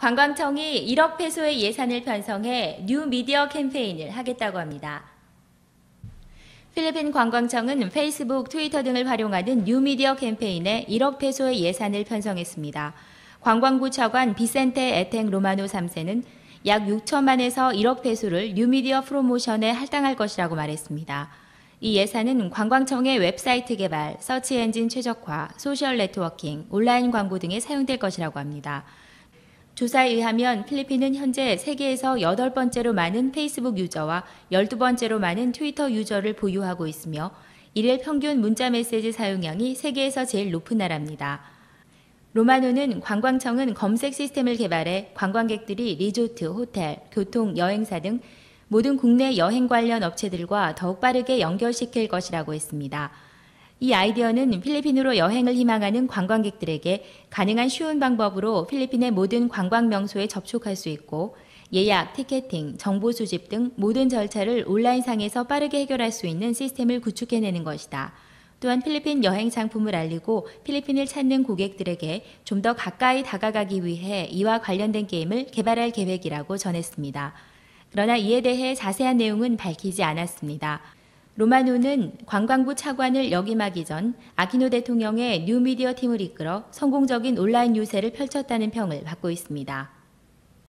관광청이 1억 페소의 예산을 편성해 뉴미디어 캠페인을 하겠다고 합니다. 필리핀 관광청은 페이스북, 트위터 등을 활용하는 뉴미디어 캠페인에 1억 페소의 예산을 편성했습니다. 관광부 차관 비센테 에탱 로마노 3세는 약 6천만에서 1억 페소를 뉴미디어 프로모션에 할당할 것이라고 말했습니다. 이 예산은 관광청의 웹사이트 개발, 서치 엔진 최적화, 소셜 네트워킹, 온라인 광고 등에 사용될 것이라고 합니다. 조사에 의하면 필리핀은 현재 세계에서 8번째로 많은 페이스북 유저와 12번째로 많은 트위터 유저를 보유하고 있으며 일일 평균 문자 메시지 사용량이 세계에서 제일 높은 나라입니다. 로마노는 관광청은 검색 시스템을 개발해 관광객들이 리조트, 호텔, 교통, 여행사 등 모든 국내 여행 관련 업체들과 더욱 빠르게 연결시킬 것이라고 했습니다. 이 아이디어는 필리핀으로 여행을 희망하는 관광객들에게 가능한 쉬운 방법으로 필리핀의 모든 관광 명소에 접촉할 수 있고 예약, 티켓팅, 정보 수집 등 모든 절차를 온라인상에서 빠르게 해결할 수 있는 시스템을 구축해내는 것이다. 또한 필리핀 여행 상품을 알리고 필리핀을 찾는 고객들에게 좀 더 가까이 다가가기 위해 이와 관련된 게임을 개발할 계획이라고 전했습니다. 그러나 이에 대해 자세한 내용은 밝히지 않았습니다. 로마노는 관광부 차관을 역임하기 전 아키노 대통령의 뉴미디어 팀을 이끌어 성공적인 온라인 유세를 펼쳤다는 평을 받고 있습니다.